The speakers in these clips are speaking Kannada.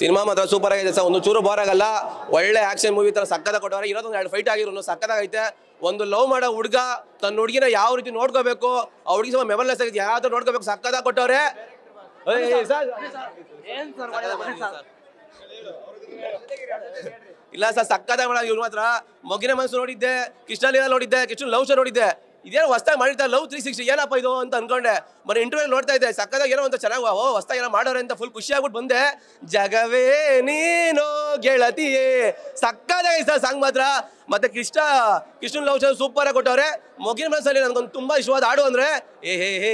ಸಿನಿಮಾ ಮಾತ್ರ ಸೂಪರ್ ಆಗಿದೆ ಸರ್ ಒಂದು ಚೂರು ಬೋರ್ ಆಗಲ್ಲ ಒಳ್ಳೆ ಆಕ್ಷನ್ ಮೂವಿ ತರ ಸಕ್ಕದ ಕೊಟ್ಟವ್ರೆ ಇರೋದೊಂದು ಎರಡು ಫೈಟ್ ಆಗಿರೋ ಐತೆ ಒಂದು ಲವ್ ಮಾಡೋ ಹುಡುಗ ತನ್ನ ಹುಡುಗಿನ ಯಾವ ರೀತಿ ನೋಡ್ಕೋಬೇಕು ಹುಡುಗಿ ಸ್ವಲ್ಪ ಮೆಮರ್ಲೆಸ್ ಆಗಿದೆ ಯಾವ್ದು ನೋಡ್ಕೋಬೇಕು ಸಕ್ಕದ ಕೊಟ್ಟವ್ರೆ ಇಲ್ಲ ಸರ್ ಸಕ್ಕದ ಮಾಡ ಇವ್ರು ಮಾತ್ರ ಮೊಗಿನ ಮನಸ್ಸು ನೋಡಿದ್ದೆ ಕೃಷ್ಣ ಲೀಲಾ ನೋಡಿದ್ದೆ ಕೃಷ್ಣ ಲವ್ ಶೋ ನೋಡಿದ್ದೆ ಇದೇನೋ ಹೊಸ್ದಾಗಿ ಮಾಡಿರ್ತಾರೆ ಲವ್ ತ್ರೀ ಸಿಕ್ಸ್ಟಿ ಏನಪ್ಪ ಇದು ಅಂತ ಅನ್ಕೊಂಡೆ ಮರ ಇಂಟರ್ವ್ಯೂ ನೋಡ್ತಾ ಇದ್ದೆ ಸಕ್ಕದಾಗ ಏನೋ ಒಂದು ಚೆನ್ನಾಗಿ ಓ ಹೊಸ್ದಾಗಿ ಏನೋ ಮಾಡೋರೆ ಅಂತ ಫುಲ್ ಖುಷಿ ಬಂದೆ ಜಗವೇ ನೀನೋ ಗೆಳತಿಯೇ ಸಕ್ಕದಾಗ ಇಷ್ಟ ಸಾಂಗ್ ಮಾತ್ರ ಮತ್ತೆ ಕೃಷ್ಣ ಕೃಷ್ಣನ್ ಲವ್ ಸೂಪರ್ ಆಗಿ ಕೊಟ್ಟವ್ರೆ ಮೊಗಿನ ಮನಸ್ಸಲ್ಲಿ ನನಗೊಂದು ತುಂಬ ಇಷ್ಟವಾದ ಹಾಡು ಅಂದ್ರೆ ಏ ಹೇ ಹೇ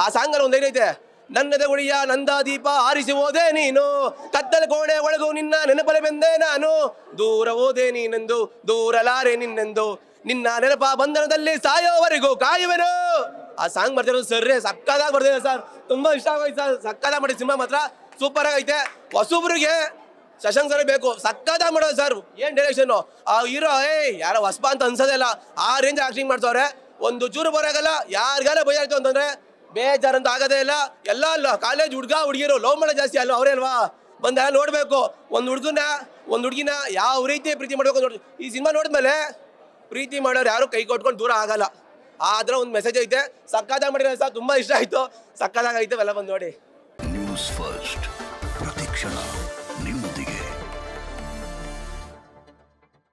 ಆ ಸಾಂಗಲ್ಲಿ ಒಂದು ಏನೈತೆ ನನ್ನದ ಗುಡಿಯ ದೀಪ ಆರಿಸಿ ಹೋದೆ ನೀನು ಕತ್ತಲ ಕೋಣೆ ಒಳಗು ನಿನ್ನ ನೆನಪಲೆ ನಾನು ದೂರ ಓದೆ ನೀನೆಂದು ದೂರಲಾರೆ ನಿನ್ನೆಂದು ನಿನ್ನ ನೆನಪ ಬಂಧನದಲ್ಲಿ ಸಾಯೋವರೆಗೂ ಕಾಯುವೆನು ಆ ಸಾಂಗ್ ಬರ್ತಿರೋದು ಸರ್ರೆ ಸಕ್ಕದಾಗಿ ಬರ್ತಿದೆ ಸರ್ ತುಂಬಾ ಇಷ್ಟ ಆಗೋಯ್ತು ಸರ್ ಸಕ್ಕದ ಮಾಡಿ ಸಿನಿಮಾ ಮಾತ್ರ ಸೂಪರ್ ಆಗೈತೆ ಹೊಸಬ್ರಿಗೆ ಶಶಾಂಕ್ ಸರ್ ಬೇಕು ಸಕ್ಕದ ಮಾಡೋದು ಸರ್ ಏನ್ ಡೈರೆಕ್ಷನ್ ಆ ಹೀರೋ ಏ ಯಾರ ಹೊಸಬ ಅಂತ ಅನ್ಸೋದಿಲ್ಲ ಆ ರೇಂಜ್ ಆಕ್ಟಿಂಗ್ ಮಾಡ್ತಾವ್ರೆ ಒಂದು ಚೂರು ಬರೋಗಲ್ಲ ಯಾರಿಗಾರ ಭಯ ಆಯ್ತು ಅಂತಂದ್ರೆ ಬೇಜಾರಂತ ಆಗೋದೇ ಇಲ್ಲ ಎಲ್ಲ ಅಲ್ಲ ಕಾಲೇಜ್ ಹುಡುಗ ಹುಡುಗಿರು ಲವ್ ಮಾಡೋ ಜಾಸ್ತಿ ಅಲ್ಲ ಅವರೇ ಅಲ್ವಾ ಬಂದ ನೋಡಬೇಕು ಒಂದು ಹುಡುಗನ ಒಂದು ಹುಡುಗಿನ ಯಾವ ರೀತಿ ಪ್ರೀತಿ ಮಾಡಬೇಕು ನೋಡಿ ಈ ಸಿನಿಮಾ ನೋಡಿದ್ಮೇಲೆ ಪ್ರೀತಿ ಮಾಡೋರು ಯಾರು ಕೈ ಕೊಟ್ಕೊಂಡು ದೂರ ಆಗಲ್ಲ ಆದ್ರೆ ಒಂದು ಮೆಸೇಜ್ ಐತೆ ಸಕ್ಕದಾಗ ಮಾಡಿ ಸರ್ ತುಂಬ ಇಷ್ಟ ಆಯ್ತು ಸಕ್ಕದಾಗ ಐತೆ ಎಲ್ಲ ಬಂದು ನೋಡಿ ನ್ಯೂಸ್ ಫಸ್ಟ್ ಪ್ರತಿಕ್ಷಣ ನಿಮ್ಮೊಂದಿಗೆ